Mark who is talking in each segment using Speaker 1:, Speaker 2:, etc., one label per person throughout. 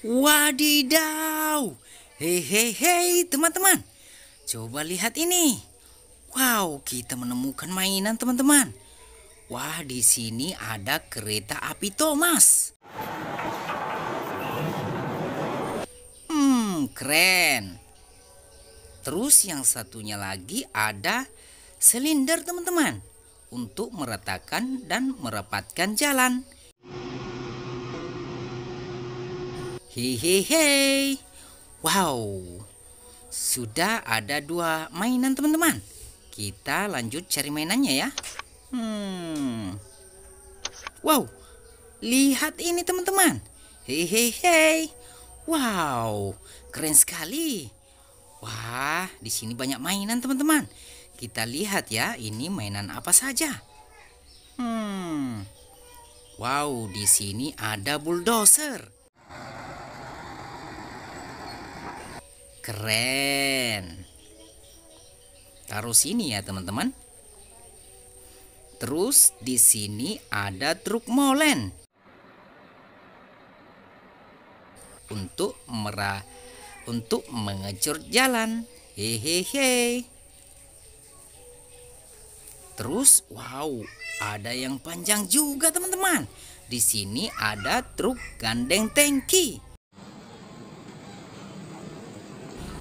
Speaker 1: Wadidaw. Hehehe teman-teman. Coba lihat ini. Wow, kita menemukan mainan teman-teman. Wah, di sini ada kereta api Thomas. Hmm, keren. Terus yang satunya lagi ada silinder teman-teman untuk meratakan dan merapatkan jalan. Hei hei hei, Wow. Sudah ada dua mainan teman-teman. Kita lanjut cari mainannya ya. Hmm. Wow. Lihat ini teman-teman. Hei hei hei, Wow. Keren sekali. Wah, di sini banyak mainan teman-teman. Kita lihat ya, ini mainan apa saja. Hmm. Wow, di sini ada bulldozer. Keren. Taruh sini ya, teman-teman. Terus di sini ada truk molen. Untuk merah untuk mengecur jalan. Hehehe. Terus wow, ada yang panjang juga teman-teman. Di sini ada truk gandeng tangki.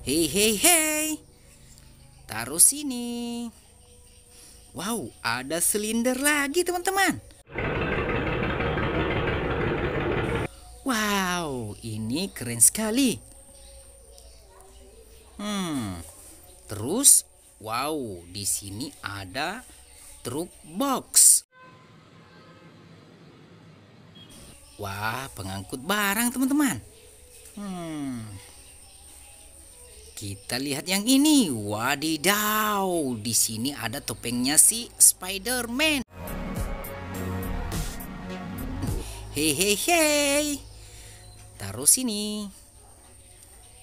Speaker 1: Hei hei hei. Taruh sini. Wow, ada silinder lagi teman-teman. Wow, ini keren sekali. Hmm. Terus wow, di sini ada truk box. Wah, pengangkut barang, teman-teman. Hmm. Kita lihat yang ini. Wadidaw, di sini ada topengnya si Spider-Man. Hehehe. Taruh sini.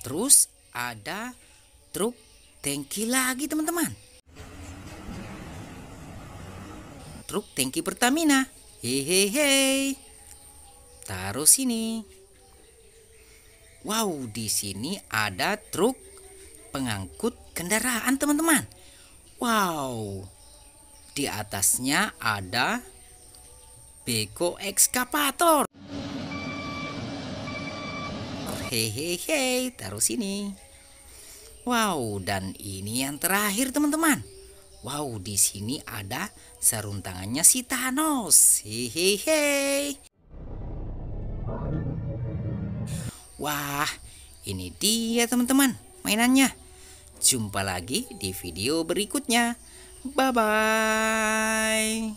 Speaker 1: Terus ada truk tangki lagi, teman-teman. Truk tangki Pertamina. Hehehe. Taruh sini. Wow, di sini ada truk pengangkut kendaraan teman-teman. Wow. Di atasnya ada beko ekskavator. Hehehe, taruh sini. Wow, dan ini yang terakhir teman-teman. Wow, di sini ada sarung tangannya si Thanos. Hehehe. Wah, ini dia teman-teman mainannya. Jumpa lagi di video berikutnya. Bye-bye.